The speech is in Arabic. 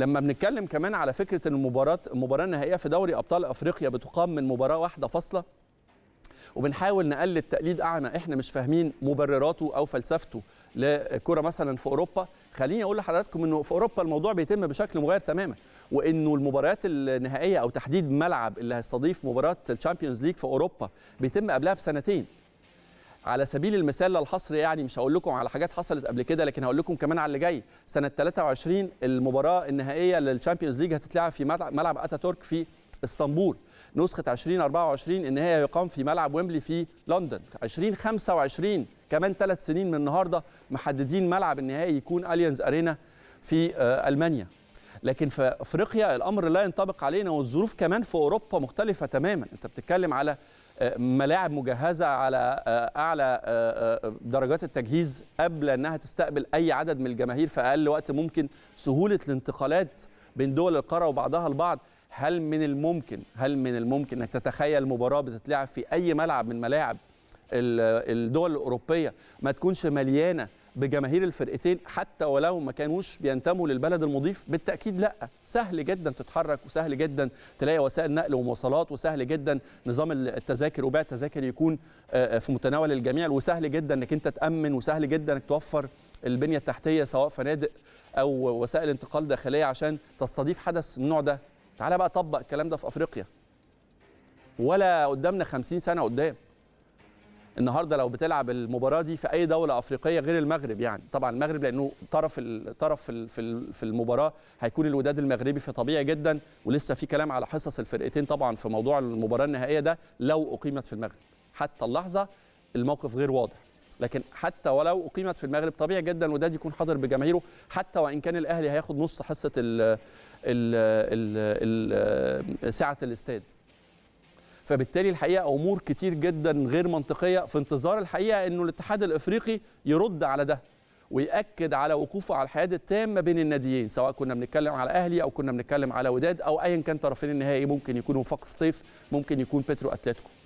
لما بنتكلم كمان على فكره المباراه المباراه النهائيه في دوري ابطال افريقيا بتقام من مباراه واحده فاصله وبنحاول نقلد تقليد اعمى احنا مش فاهمين مبرراته او فلسفته لكره مثلا في اوروبا خليني اقول لحضراتكم انه في اوروبا الموضوع بيتم بشكل مغاير تماما وانه المباريات النهائيه او تحديد ملعب اللي هيستضيف مباراه الشامبيونز ليج في اوروبا بيتم قبلها بسنتين على سبيل المثال للحصر يعني مش هقول لكم على حاجات حصلت قبل كده لكن هقول لكم كمان على اللي جاي سنه 23 المباراه النهائيه للشامبيونز ليج هتتلعب في ملعب اتاتورك في اسطنبول نسخه 2024 النهائي هيقام في ملعب ويمبلي في لندن 2025 كمان ثلاث سنين من النهارده محددين ملعب النهائي يكون اليانز ارينا في آه، المانيا لكن في افريقيا الامر لا ينطبق علينا والظروف كمان في اوروبا مختلفه تماما انت بتتكلم على آه، ملاعب مجهزه على آه، اعلى آه، درجات التجهيز قبل انها تستقبل اي عدد من الجماهير في اقل وقت ممكن سهوله الانتقالات بين دول القاره وبعضها البعض هل من الممكن هل من الممكن انك تتخيل مباراه بتتلعب في اي ملعب من ملاعب الدول الاوروبيه ما تكونش مليانه بجماهير الفرقتين حتى ولو ما كانوش بينتموا للبلد المضيف بالتاكيد لا سهل جدا تتحرك وسهل جدا تلاقي وسائل نقل ومواصلات وسهل جدا نظام التذاكر وبيع التذاكر يكون آه، آه، في متناول الجميع وسهل جدا انك انت تامن وسهل جدا انك توفر البنيه التحتيه سواء فنادق او وسائل انتقال داخليه عشان تستضيف حدث من النوع ده تعالى بقى طبق الكلام ده في افريقيا ولا قدامنا 50 سنه قدام النهارده لو بتلعب المباراه دي في اي دوله افريقيه غير المغرب يعني طبعا المغرب لانه طرف الطرف في في المباراه هيكون الوداد المغربي فطبيعي جدا ولسه في كلام على حصص الفرقتين طبعا في موضوع المباراه النهائيه ده لو اقيمت في المغرب حتى اللحظه الموقف غير واضح لكن حتى ولو اقيمت في المغرب طبيعي جدا الوداد يكون حاضر بجماهيره حتى وان كان الاهلي هياخد نص حصه ال ال ال سعه الاستاد فبالتالي الحقيقه امور كتير جدا غير منطقيه في انتظار الحقيقه انه الاتحاد الافريقي يرد على ده ويأكد على وقوفه على الحياد التام بين الناديين سواء كنا بنتكلم على أهلي أو كنا بنتكلم على وداد أو أيا كان طرفين النهائي ممكن يكونوا فاق سطيف ممكن يكون بترو أتلتيكو